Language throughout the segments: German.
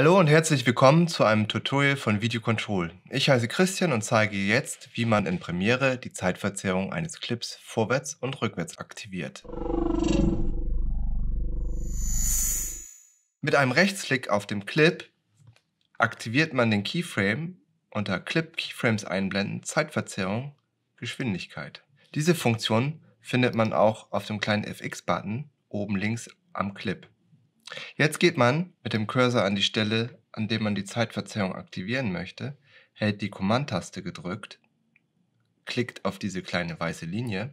Hallo und herzlich willkommen zu einem Tutorial von Video Control. Ich heiße Christian und zeige jetzt, wie man in Premiere die Zeitverzerrung eines Clips vorwärts und rückwärts aktiviert. Mit einem Rechtsklick auf dem Clip aktiviert man den Keyframe unter Clip Keyframes einblenden Zeitverzerrung Geschwindigkeit. Diese Funktion findet man auch auf dem kleinen FX-Button oben links am Clip. Jetzt geht man mit dem Cursor an die Stelle, an der man die Zeitverzerrung aktivieren möchte, hält die Command-Taste gedrückt, klickt auf diese kleine weiße Linie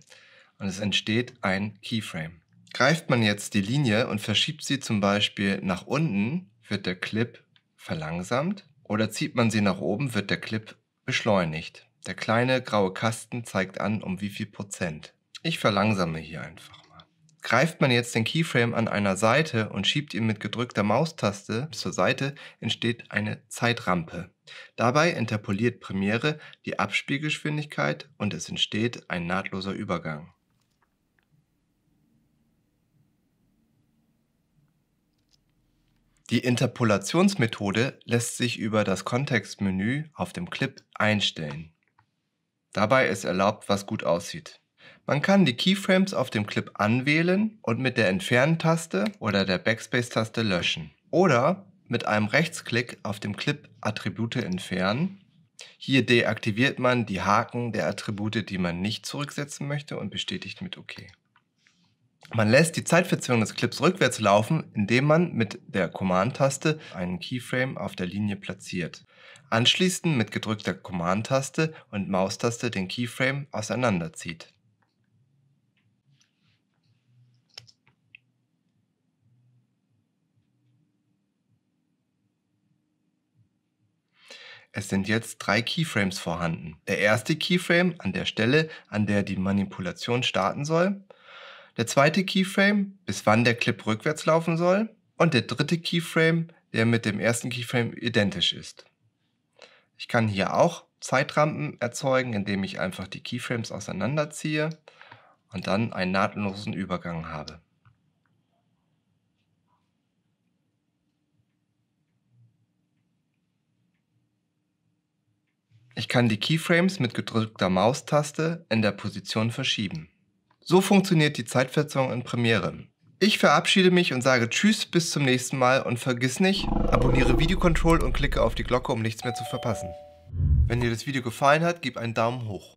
und es entsteht ein Keyframe. Greift man jetzt die Linie und verschiebt sie zum Beispiel nach unten, wird der Clip verlangsamt oder zieht man sie nach oben, wird der Clip beschleunigt. Der kleine graue Kasten zeigt an, um wie viel Prozent. Ich verlangsame hier einfach. Greift man jetzt den Keyframe an einer Seite und schiebt ihn mit gedrückter Maustaste zur Seite, entsteht eine Zeitrampe. Dabei interpoliert Premiere die Abspielgeschwindigkeit und es entsteht ein nahtloser Übergang. Die Interpolationsmethode lässt sich über das Kontextmenü auf dem Clip einstellen. Dabei ist erlaubt, was gut aussieht. Man kann die Keyframes auf dem Clip anwählen und mit der Entfernen-Taste oder der Backspace-Taste löschen. Oder mit einem Rechtsklick auf dem Clip Attribute entfernen. Hier deaktiviert man die Haken der Attribute, die man nicht zurücksetzen möchte und bestätigt mit OK. Man lässt die Zeitverzögerung des Clips rückwärts laufen, indem man mit der Command-Taste einen Keyframe auf der Linie platziert. Anschließend mit gedrückter Command-Taste und Maustaste den Keyframe auseinanderzieht. Es sind jetzt drei Keyframes vorhanden. Der erste Keyframe an der Stelle, an der die Manipulation starten soll. Der zweite Keyframe, bis wann der Clip rückwärts laufen soll. Und der dritte Keyframe, der mit dem ersten Keyframe identisch ist. Ich kann hier auch Zeitrampen erzeugen, indem ich einfach die Keyframes auseinanderziehe und dann einen nahtlosen Übergang habe. Ich kann die Keyframes mit gedrückter Maustaste in der Position verschieben. So funktioniert die Zeitverzögerung in Premiere. Ich verabschiede mich und sage Tschüss bis zum nächsten Mal und vergiss nicht, abonniere Videocontrol und klicke auf die Glocke, um nichts mehr zu verpassen. Wenn dir das Video gefallen hat, gib einen Daumen hoch.